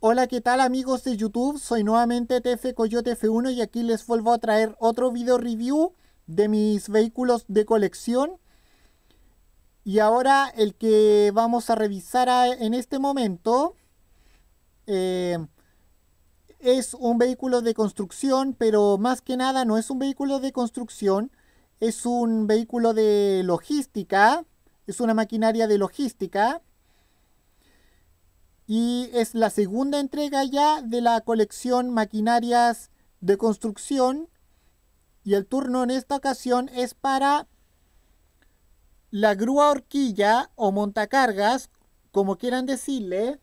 Hola, ¿qué tal amigos de YouTube? Soy nuevamente TF Coyote F1 y aquí les vuelvo a traer otro video review de mis vehículos de colección. Y ahora el que vamos a revisar en este momento eh, es un vehículo de construcción, pero más que nada no es un vehículo de construcción, es un vehículo de logística, es una maquinaria de logística y es la segunda entrega ya de la colección Maquinarias de Construcción y el turno en esta ocasión es para la grúa horquilla o montacargas, como quieran decirle,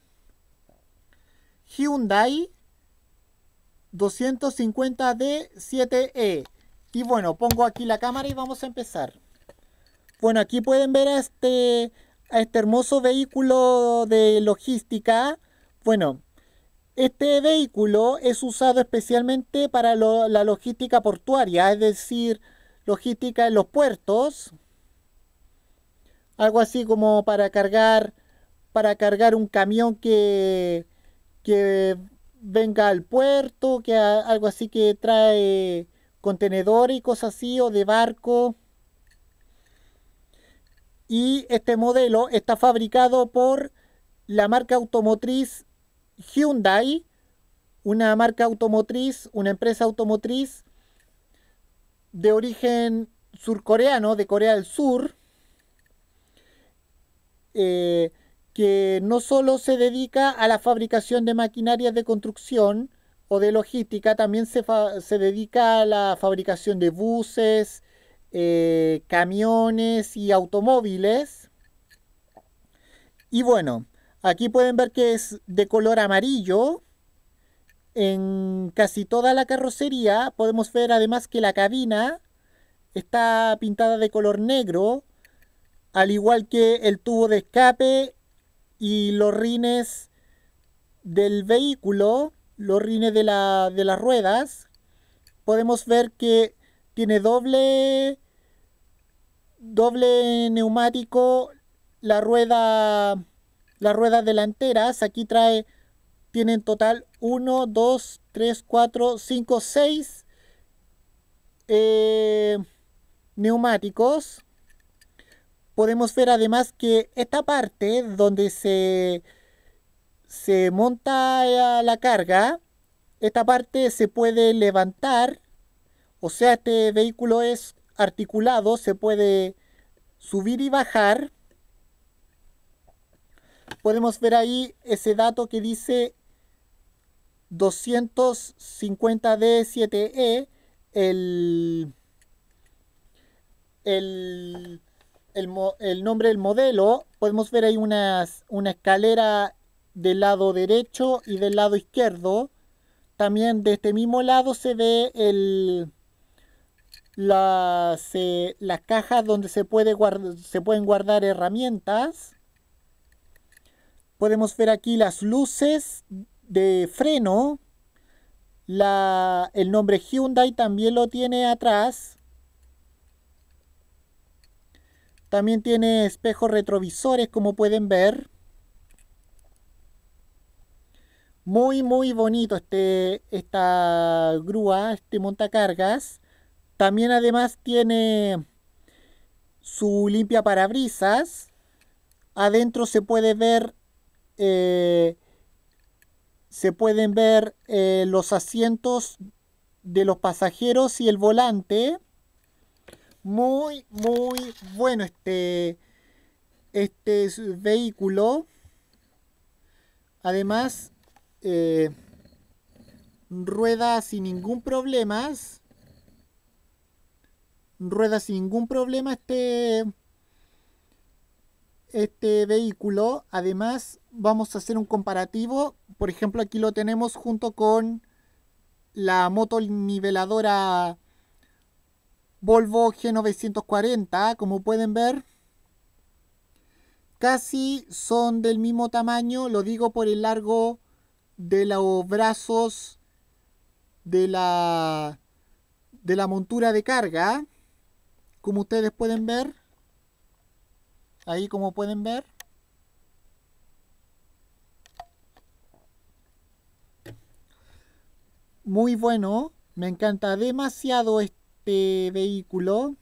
Hyundai 250D7E. E. Y bueno, pongo aquí la cámara y vamos a empezar. Bueno, aquí pueden ver este a este hermoso vehículo de logística. Bueno, este vehículo es usado especialmente para la logística portuaria, es decir, logística en los puertos. Algo así como para cargar, para cargar un camión que, que venga al puerto, que algo así que trae contenedores y cosas así, o de barco y este modelo está fabricado por la marca automotriz Hyundai, una marca automotriz, una empresa automotriz de origen surcoreano, de Corea del Sur, eh, que no solo se dedica a la fabricación de maquinarias de construcción o de logística, también se, se dedica a la fabricación de buses, eh, camiones y automóviles. Y bueno, aquí pueden ver que es de color amarillo. En casi toda la carrocería podemos ver además que la cabina está pintada de color negro, al igual que el tubo de escape y los rines del vehículo, los rines de, de las ruedas. Podemos ver que tiene doble doble neumático, la rueda, la rueda delanteras, aquí trae, Tienen total 1, 2, 3, 4, 5, 6 neumáticos. Podemos ver además que esta parte donde se, se monta la carga, esta parte se puede levantar, o sea, este vehículo es articulado se puede subir y bajar. Podemos ver ahí ese dato que dice 250D7E, e, el, el, nombre del modelo. Podemos ver ahí unas, una escalera del lado derecho y del lado izquierdo. También de este mismo lado se ve el, eh, las, cajas donde se, puede se pueden guardar herramientas. Podemos ver aquí las luces de freno. el nombre Hyundai también lo tiene atrás. También tiene espejos retrovisores, como pueden ver. Muy, muy bonito este, esta grúa, este montacargas. También además tiene su limpia parabrisas. Adentro se puede ver eh, se pueden ver eh, los asientos de los pasajeros y el volante. Muy, muy bueno este, este vehículo. Además, eh, rueda sin ningún problema rueda sin ningún problema este, este vehículo. Además, vamos a hacer un comparativo. Por ejemplo, aquí lo tenemos junto con la moto niveladora Volvo G940. Como pueden ver, casi son del mismo tamaño. Lo digo por el largo de los brazos de la, de la montura de carga como ustedes pueden ver ahí como pueden ver muy bueno me encanta demasiado este vehículo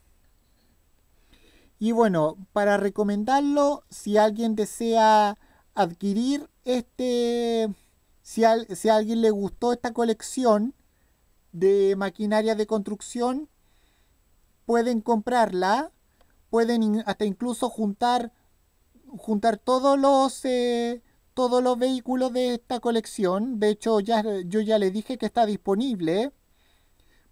y bueno para recomendarlo si alguien desea adquirir este si, a alguien le gustó esta colección de maquinaria de construcción pueden comprarla, pueden hasta incluso juntar, juntar todos los... todos los vehículos de esta colección. De hecho, ya, yo ya le dije que está disponible.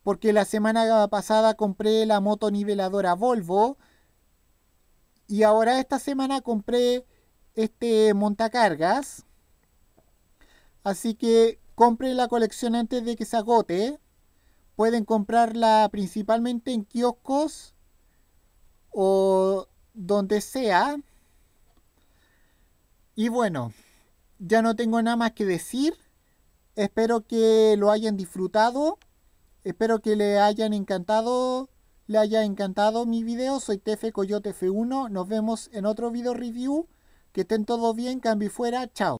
Porque la semana pasada compré la moto niveladora Volvo. Y ahora esta semana compré este montacargas. Así que compre la colección antes de que se agote pueden comprarla principalmente en kioscos o donde sea. Y bueno, ya no tengo nada más que decir. Espero que lo hayan disfrutado. Espero que le hayan encantado, le haya encantado mi video. Soy TF Coyote F1. Nos vemos en otro video review. Que estén todos bien, cambio fuera. Chao.